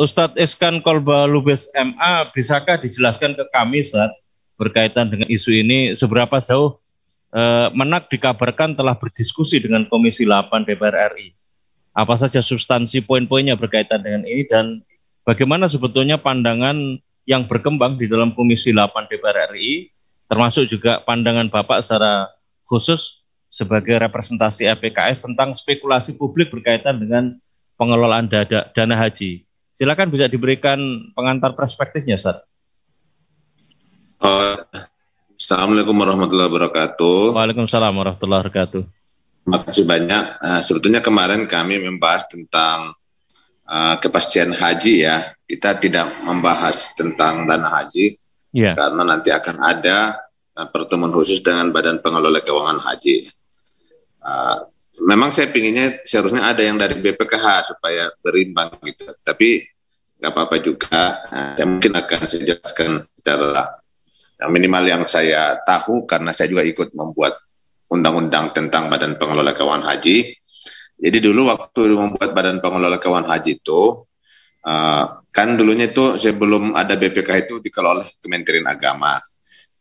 Ustadz Iskan Kolba Lubes MA, bisakah dijelaskan ke kami saat berkaitan dengan isu ini seberapa jauh eh, Menak dikabarkan telah berdiskusi dengan Komisi 8 DPR RI. Apa saja substansi poin-poinnya berkaitan dengan ini dan bagaimana sebetulnya pandangan yang berkembang di dalam Komisi 8 DPR RI termasuk juga pandangan Bapak secara khusus sebagai representasi APKS tentang spekulasi publik berkaitan dengan pengelolaan dana haji Silakan bisa diberikan pengantar perspektifnya, Ustaz. Uh, Assalamualaikum warahmatullahi wabarakatuh. Waalaikumsalam warahmatullahi wabarakatuh. Terima kasih banyak. Uh, sebetulnya kemarin kami membahas tentang uh, kepastian haji ya. Kita tidak membahas tentang dana haji yeah. karena nanti akan ada uh, pertemuan khusus dengan Badan Pengelola Keuangan Haji. Uh, memang saya pinginnya seharusnya ada yang dari BPKH supaya berimbang gitu. Tapi nggak apa-apa juga. Nah, saya mungkin akan saya jelaskan secara nah, minimal yang saya tahu karena saya juga ikut membuat undang-undang tentang Badan Pengelola Kawan Haji. Jadi dulu waktu membuat Badan Pengelola Kawan Haji itu uh, kan dulunya itu sebelum ada BPK itu dikelola oleh Kementerian Agama.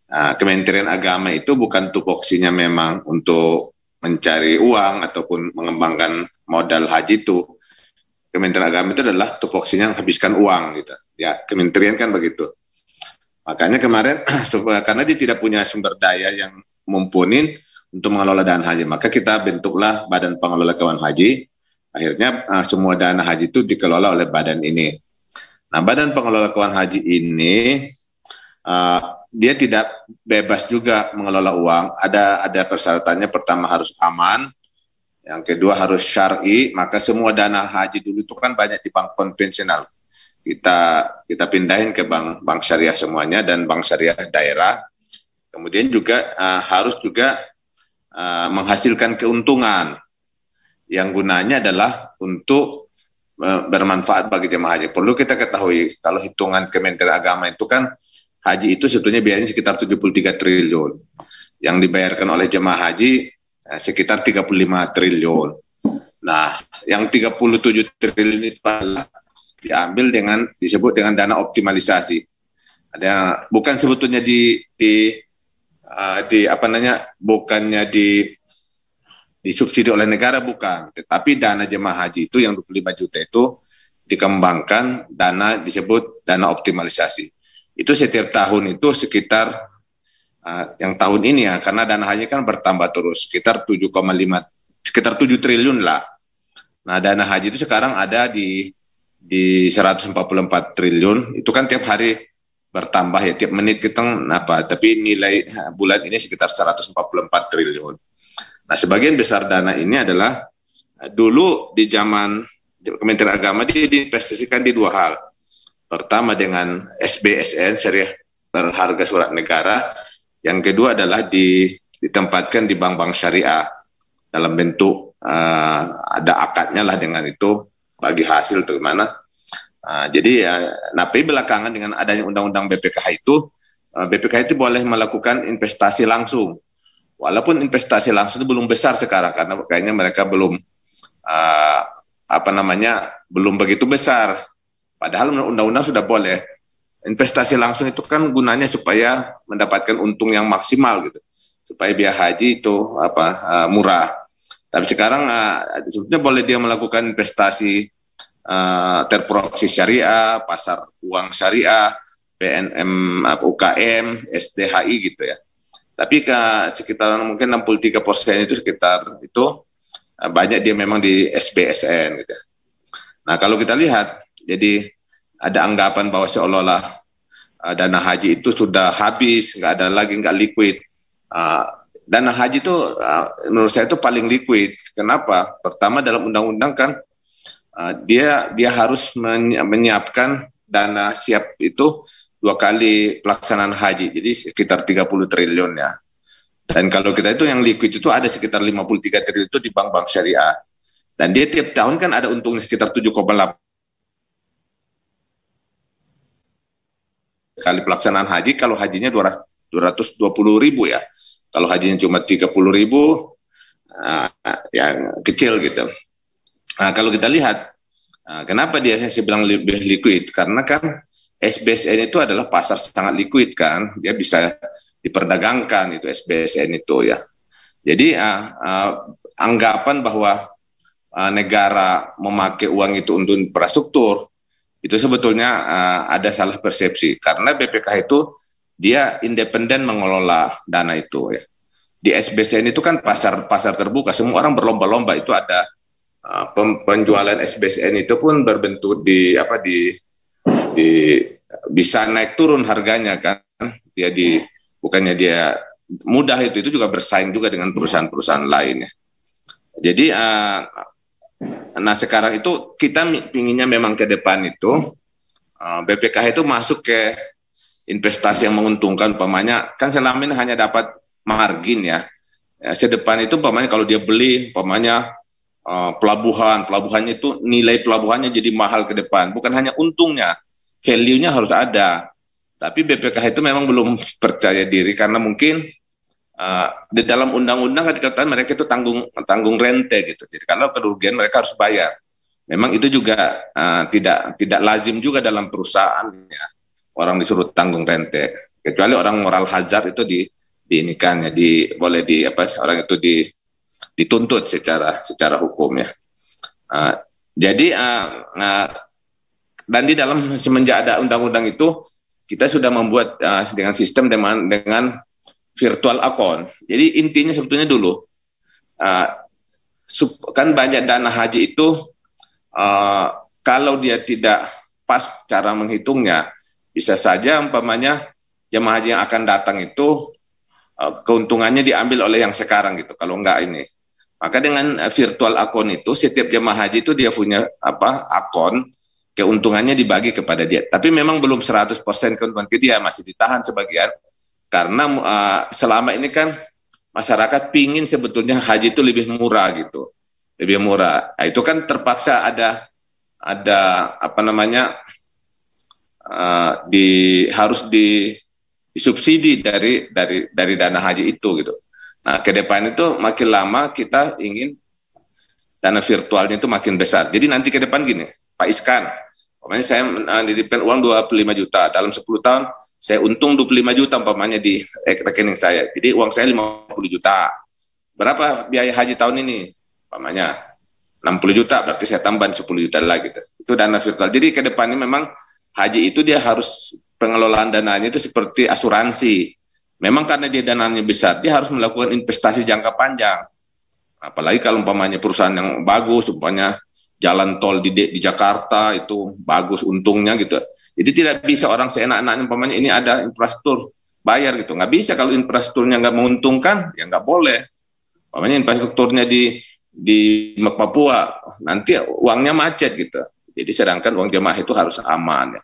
Uh, Kementerian Agama itu bukan tupoksinya memang untuk mencari uang ataupun mengembangkan modal haji itu, Kementerian Agama itu adalah tupoksinya menghabiskan uang gitu. Ya, kementerian kan begitu. Makanya kemarin eh, karena dia tidak punya sumber daya yang mumpuni untuk mengelola dana haji, maka kita bentuklah Badan Pengelola Keuangan Haji. Akhirnya eh, semua dana haji itu dikelola oleh badan ini. Nah, Badan Pengelola Keuangan Haji ini uh, dia tidak bebas juga mengelola uang. Ada ada persyaratannya pertama harus aman, yang kedua harus syar'i, maka semua dana haji dulu itu kan banyak di bank konvensional. Kita kita pindahin ke bank bank syariah semuanya dan bank syariah daerah. Kemudian juga uh, harus juga uh, menghasilkan keuntungan yang gunanya adalah untuk uh, bermanfaat bagi jemaah haji. Perlu kita ketahui kalau hitungan Kementerian Agama itu kan haji itu sebetulnya biayanya sekitar 73 triliun. Yang dibayarkan oleh jemaah haji Eh, sekitar 35 triliun. Nah, yang 37 triliun itu adalah diambil dengan disebut dengan dana optimalisasi. Ada bukan sebetulnya di di uh, di apa namanya bukannya di disubsidi oleh negara bukan, tetapi dana jemaah haji itu yang 25 juta itu dikembangkan dana disebut dana optimalisasi. Itu setiap tahun itu sekitar Ah, yang tahun ini ya karena dana haji kan bertambah terus sekitar 7,5 sekitar 7 triliun lah. Nah, dana haji itu sekarang ada di di 144 triliun. Itu kan tiap hari bertambah ya tiap menit kita apa tapi nilai bulan ini sekitar 144 triliun. Nah, sebagian besar dana ini adalah eh, dulu di zaman Kementerian Agama dia diinvestasikan di dua hal. Pertama dengan SBSN, seri berharga surat negara, yang kedua adalah di, ditempatkan di bank-bank syariah dalam bentuk uh, ada akadnya lah dengan itu bagi hasil bagaimana. Uh, jadi ya, tapi belakangan dengan adanya undang-undang BPKH itu, uh, eh, BPKH itu boleh melakukan investasi langsung. Walaupun investasi langsung itu belum besar sekarang karena kayaknya mereka belum uh, apa namanya belum begitu besar. Padahal undang-undang sudah boleh investasi langsung itu kan gunanya supaya mendapatkan untung yang maksimal gitu supaya biaya haji itu apa uh, murah tapi sekarang uh, sebetulnya boleh dia melakukan investasi uh, eh, terproksi syariah pasar uang syariah PNM UKM SDHI gitu ya tapi ke sekitar mungkin 63 persen itu sekitar itu banyak dia memang di SBSN gitu ya. nah kalau kita lihat jadi ada anggapan bahwa seolah-olah uh, dana haji itu sudah habis, nggak ada lagi, nggak liquid. Uh, dana haji itu uh, menurut saya itu paling liquid. Kenapa? Pertama dalam undang-undang kan uh, dia dia harus menyiapkan dana siap itu dua kali pelaksanaan haji, jadi sekitar 30 triliun ya. Dan kalau kita itu yang liquid itu ada sekitar 53 triliun itu di bank-bank syariah. Dan dia tiap tahun kan ada untungnya sekitar kali pelaksanaan haji kalau hajinya 220 ribu ya. Kalau hajinya cuma 30 ribu, uh, ah, yang kecil gitu. Nah, kalau kita lihat, uh, kenapa dia saya bilang lebih liquid? Karena kan SBSN itu adalah pasar sangat liquid kan, dia bisa diperdagangkan itu SBSN itu ya. Jadi uh, uh, anggapan bahwa uh, negara memakai uang itu untuk infrastruktur itu sebetulnya uh, ada salah persepsi karena BPK itu dia independen mengelola dana itu ya. Di SBCN itu kan pasar pasar terbuka, semua orang berlomba-lomba itu ada uh, penjualan SBCN itu pun berbentuk di apa di di bisa naik turun harganya kan. Dia di bukannya dia mudah itu itu juga bersaing juga dengan perusahaan-perusahaan lainnya. Jadi uh, Nah sekarang itu kita pinginnya memang ke depan itu BPKH eh, itu masuk ke investasi yang menguntungkan, pemainnya kan selama ini hanya dapat margin ya. ya depan itu umpamanya kalau dia beli umpamanya uh, pelabuhan, pelabuhannya itu nilai pelabuhannya jadi mahal ke depan, bukan hanya untungnya, value-nya harus ada. Tapi BPKH itu memang belum percaya diri karena mungkin Eh, di dalam undang-undang dikatakan mereka itu tanggung tanggung rente gitu. Jadi kalau kerugian mereka harus bayar. Memang itu juga uh, tidak tidak lazim juga dalam perusahaan ya. Orang disuruh tanggung rente. Kecuali orang moral hazard itu di diinikannya di boleh di apa orang itu di dituntut secara secara hukum ya. Uh, jadi uh, uh, dan di dalam semenjak ada undang-undang itu kita sudah membuat uh, dengan sistem dengan dengan virtual account. Jadi intinya sebetulnya dulu uh, eh, sub, kan banyak dana haji itu uh, kalau dia tidak pas cara menghitungnya bisa saja umpamanya jemaah haji yang akan datang itu eh, keuntungannya diambil oleh yang sekarang gitu kalau enggak ini. Maka dengan virtual akun itu setiap jemaah haji itu dia punya apa akun keuntungannya dibagi kepada dia. Tapi memang belum 100% keuntungan ke dia, masih ditahan sebagian karena uh, selama ini kan masyarakat pingin sebetulnya haji itu lebih murah gitu, lebih murah. Nah, itu kan terpaksa ada ada apa namanya uh, di harus di disubsidi dari dari dari dana haji itu gitu. Nah ke depan itu makin lama kita ingin dana virtualnya itu makin besar. Jadi nanti ke depan gini, Pak Iskan, saya menitipkan eh, uang 25 juta dalam 10 tahun saya untung 25 juta umpamanya di rekening saya. Jadi uang saya 50 juta. Berapa biaya haji tahun ini? Umpamanya 60 juta, berarti saya tambah 10 juta lagi. Gitu. Itu dana virtual. Jadi ke depannya memang haji itu dia harus pengelolaan dananya itu seperti asuransi. Memang karena dia dananya besar, dia harus melakukan investasi jangka panjang. Apalagi kalau umpamanya perusahaan yang bagus, umpamanya jalan tol di, di Jakarta itu bagus untungnya gitu jadi tidak bisa orang seenak-enaknya umpamanya ini ada infrastruktur bayar gitu. Nggak bisa kalau infrastrukturnya nggak menguntungkan ya nggak boleh. Umpamanya infrastrukturnya di di Papua nanti uangnya macet gitu. Jadi sedangkan uang jemaah itu harus aman. Ya.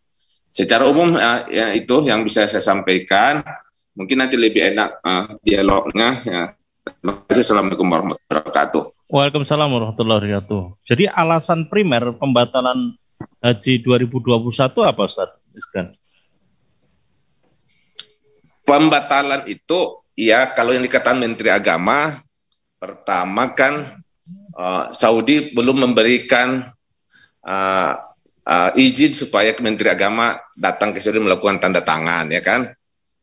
Secara umum ya, ya, itu yang bisa saya sampaikan. Mungkin nanti lebih enak uh, dialognya. Ya. Terima kasih. Assalamualaikum warahmatullahi wabarakatuh. Waalaikumsalam warahmatullahi wabarakatuh. Jadi alasan primer pembatalan Haji 2021 apa Ustaz Iskan? Pembatalan itu ya kalau yang dikatakan Menteri Agama pertama kan uh, Saudi belum memberikan uh, uh, izin supaya Menteri Agama datang ke Saudi melakukan tanda tangan ya kan.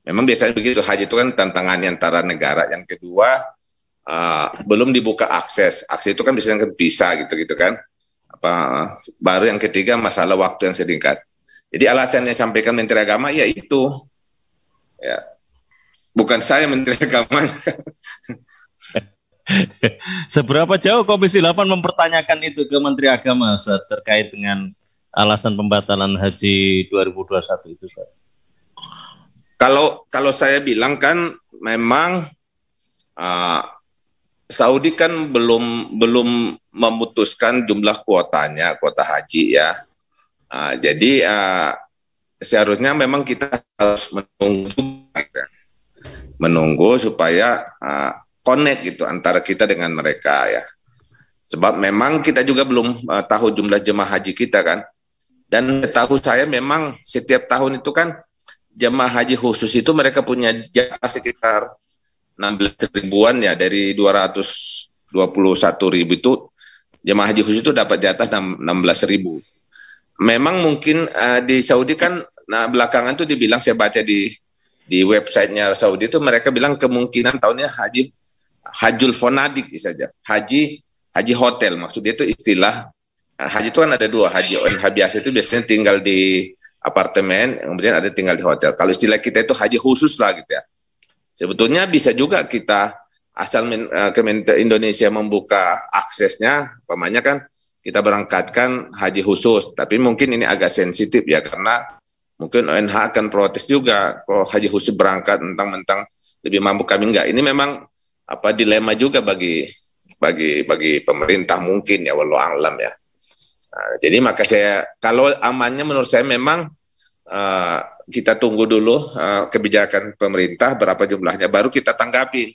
Memang biasanya begitu haji itu kan tantangan antara negara. Yang kedua uh, belum dibuka akses. Akses itu kan biasanya kan bisa gitu gitu kan apa baru yang ketiga masalah waktu yang singkat. Jadi alasan yang sampaikan Menteri Agama ya itu. Ya. Bukan saya Menteri Agama. Seberapa jauh Komisi 8 mempertanyakan itu ke Menteri Agama Ustaz, terkait dengan alasan pembatalan haji 2021 itu Ustaz? Kalau kalau saya bilang kan memang uh, Saudi kan belum belum memutuskan jumlah kuotanya kuota haji ya. Uh, jadi uh, seharusnya memang kita harus menunggu menunggu supaya uh, connect gitu antara kita dengan mereka ya. Sebab memang kita juga belum uh, tahu jumlah jemaah haji kita kan. Dan setahu saya memang setiap tahun itu kan jemaah haji khusus itu mereka punya jasa sekitar 16 ribuan ya dari 221 ribu itu jemaah haji khusus itu dapat jatah 16 ribu. Memang mungkin uh, di Saudi kan nah belakangan tuh dibilang saya baca di di websitenya Saudi itu mereka bilang kemungkinan tahunnya haji hajul fonadik saja haji haji hotel maksudnya itu istilah eh, haji itu kan ada dua haji ONH biasa itu biasanya tinggal di apartemen kemudian ada tinggal di hotel kalau istilah kita itu haji khusus lah gitu ya Sebetulnya bisa juga kita asal eh, Kementerian Indonesia membuka aksesnya, pemainnya kan kita berangkatkan haji khusus, tapi mungkin ini agak sensitif ya karena mungkin ONH akan protes juga kalau haji khusus berangkat mentang-mentang lebih mampu kami enggak. Ini memang apa dilema juga bagi bagi bagi pemerintah mungkin ya walau alam ya. Nah, jadi maka saya kalau amannya menurut saya memang uh, kita tunggu dulu uh, kebijakan pemerintah berapa jumlahnya, baru kita tanggapi.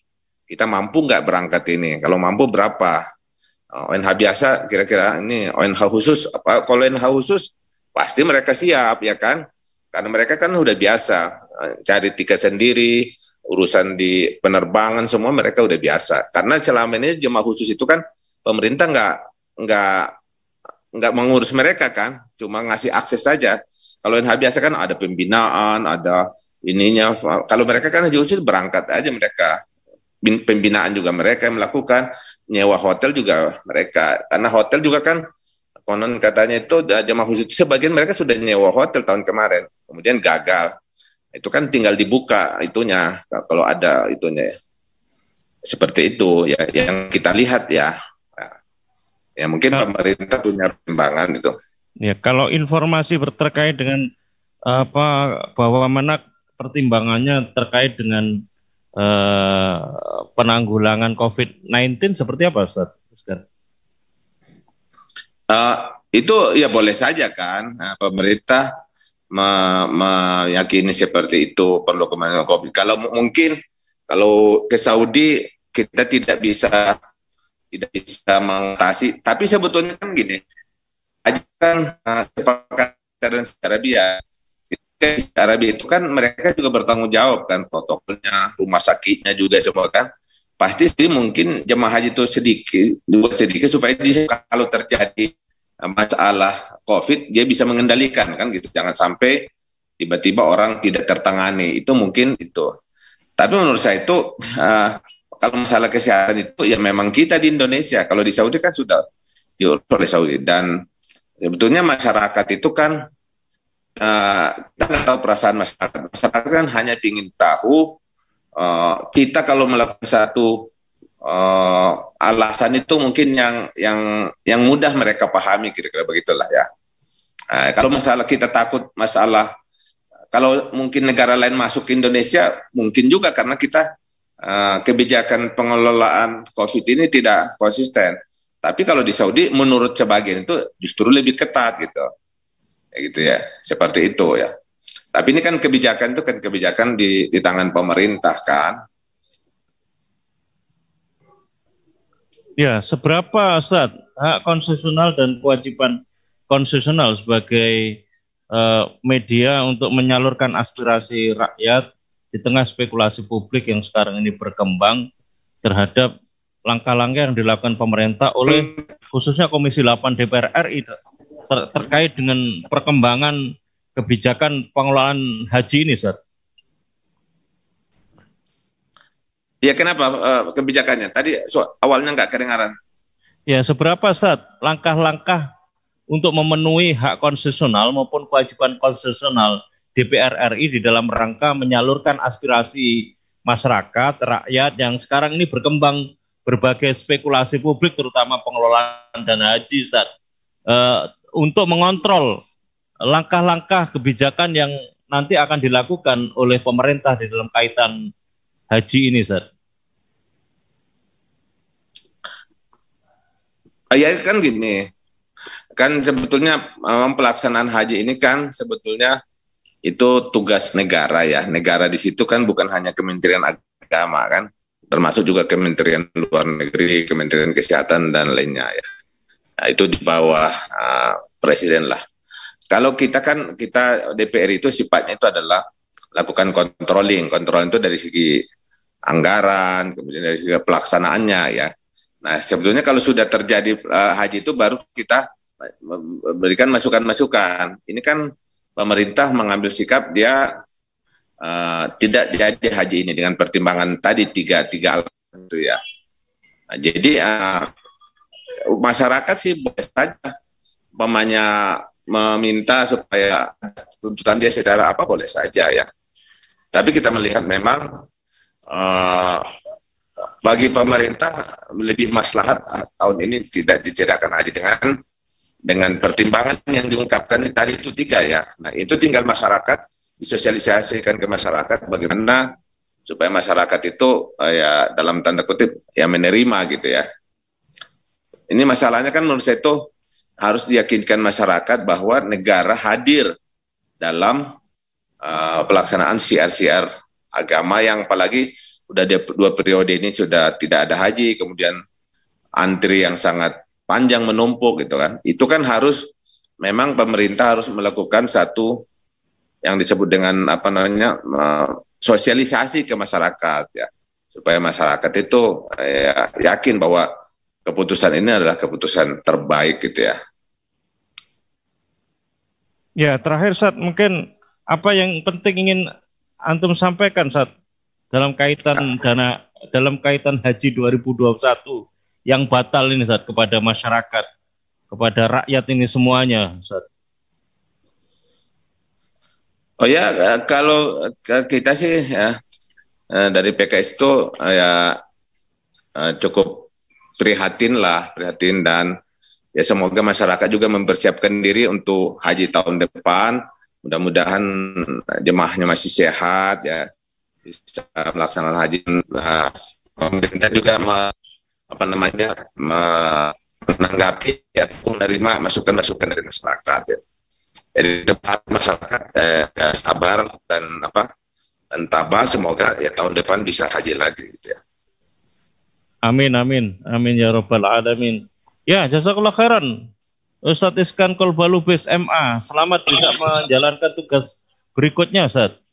Kita mampu nggak berangkat ini? Kalau mampu berapa? Uh, eh, ONH biasa kira-kira ini ONH khusus. Apa, kalau ONH khusus pasti mereka siap ya kan? Karena mereka kan sudah biasa eh, cari tiket sendiri, urusan di penerbangan semua mereka sudah biasa. Karena selama ini jemaah khusus itu kan pemerintah nggak nggak nggak mengurus mereka kan, cuma ngasih akses saja kalau NH biasa kan ada pembinaan, ada ininya. Kalau mereka kan haji khusus berangkat aja mereka. Pembinaan juga mereka yang melakukan, nyewa hotel juga mereka. Karena hotel juga kan konon katanya itu jamaah khusus itu sebagian mereka sudah nyewa hotel tahun kemarin, kemudian gagal. Itu kan tinggal dibuka itunya kalau ada itunya ya. Seperti itu ya yang kita lihat ya. Ya mungkin nah. pemerintah punya pembangan itu. Ya, kalau informasi terkait dengan apa bahwa menak pertimbangannya terkait dengan eh, penanggulangan COVID-19 seperti apa, Ustaz? Uh, eh, itu ya boleh saja kan nah, pemerintah me meyakini seperti itu perlu kemana COVID. Kalau mungkin kalau ke Saudi kita tidak bisa tidak bisa mengatasi. Tapi sebetulnya kan gini, ajukan uh, sepakat dan Arabia Arabia itu kan mereka juga bertanggung jawab kan protokolnya, rumah sakitnya juga semua kan. Pasti sih mungkin jemaah haji itu sedikit, dua sedikit supaya dia, kalau terjadi eh, masalah COVID dia bisa mengendalikan kan gitu. Jangan sampai tiba-tiba orang tidak tertangani itu mungkin itu. Tapi menurut saya itu uh, kalau masalah kesehatan itu ya memang kita di Indonesia. Kalau di Saudi kan sudah diurus oleh Saudi dan Sebetulnya masyarakat itu kan uh, kita nggak tahu perasaan masyarakat. Masyarakat kan hanya ingin tahu uh, kita kalau melakukan satu uh, alasan itu mungkin yang yang yang mudah mereka pahami kira-kira begitulah ya. Nah, kalau masalah kita takut masalah kalau mungkin negara lain masuk ke Indonesia mungkin juga karena kita uh, kebijakan pengelolaan COVID ini tidak konsisten. Tapi kalau di Saudi menurut sebagian itu justru lebih ketat gitu. Ya gitu ya. Seperti itu ya. Tapi ini kan kebijakan itu kan kebijakan di, di tangan pemerintah kan. Ya, seberapa Ustaz hak konsesional dan kewajiban konsesional sebagai uh, media untuk menyalurkan aspirasi rakyat di tengah spekulasi publik yang sekarang ini berkembang terhadap langkah-langkah yang dilakukan pemerintah oleh khususnya Komisi 8 DPR RI ter terkait dengan perkembangan kebijakan pengelolaan haji ini, Sir? Ya kenapa uh, kebijakannya? Tadi so, awalnya nggak kedengaran. Ya seberapa saat langkah-langkah untuk memenuhi hak konstitusional maupun kewajiban konstitusional DPR RI di dalam rangka menyalurkan aspirasi masyarakat, rakyat yang sekarang ini berkembang berbagai spekulasi publik terutama pengelolaan dana haji Ustaz e, untuk mengontrol langkah-langkah kebijakan yang nanti akan dilakukan oleh pemerintah di dalam kaitan haji ini Ustaz. Ya kan gini, kan sebetulnya memang pelaksanaan haji ini kan sebetulnya itu tugas negara ya. Negara di situ kan bukan hanya Kementerian Agama kan termasuk juga Kementerian Luar Negeri, Kementerian Kesehatan dan lainnya ya. Nah, itu di bawah uh, presiden lah. Kalau kita kan kita DPR itu sifatnya itu adalah lakukan controlling. kontrol itu dari segi anggaran, kemudian dari segi pelaksanaannya ya. Nah, sebetulnya kalau sudah terjadi uh, haji itu baru kita berikan masukan-masukan. Ini kan pemerintah mengambil sikap dia uh, tidak jadi haji ini dengan pertimbangan tadi tiga tiga alasan itu ya. Nah, jadi uh, masyarakat sih boleh saja pemanya meminta supaya tuntutan dia secara apa boleh saja ya. Tapi kita melihat memang uh, bagi pemerintah lebih maslahat tahun ini tidak dicerahkan haji dengan dengan pertimbangan yang diungkapkan tadi itu tiga ya. Nah itu tinggal masyarakat disosialisasikan ke masyarakat bagaimana supaya masyarakat itu eh, ya dalam tanda kutip ya menerima gitu ya. Ini masalahnya kan menurut saya itu harus diyakinkan masyarakat bahwa negara hadir dalam uh, pelaksanaan CRCR agama yang apalagi udah dua periode ini sudah tidak ada haji, kemudian antri yang sangat panjang menumpuk gitu kan. Itu kan harus memang pemerintah harus melakukan satu yang disebut dengan apa namanya sosialisasi ke masyarakat ya supaya masyarakat itu ya, yakin bahwa keputusan ini adalah keputusan terbaik gitu ya. Ya terakhir saat mungkin apa yang penting ingin antum sampaikan saat dalam kaitan dana dalam kaitan haji 2021 yang batal ini saat kepada masyarakat kepada rakyat ini semuanya saat. Oh ya, eh, kalau eh, kita sih ya, eh, dari PKS itu ya cukup prihatin lah, prihatin dan ya semoga masyarakat juga mempersiapkan diri untuk haji tahun depan. Mudah-mudahan jemaahnya masih sehat ya bisa melaksanakan haji. Nah, pemerintah juga me, apa namanya menanggapi ya, menerima masukan-masukan dari masyarakat ya jadi depan masyarakat eh, eh, sabar dan apa dan tabah semoga ya tahun depan bisa haji lagi gitu ya. Amin amin amin ya robbal alamin. Ya jasa khairan. Ustadz Iskan Kolbalubis MA, selamat bisa menjalankan tugas berikutnya Ustadz.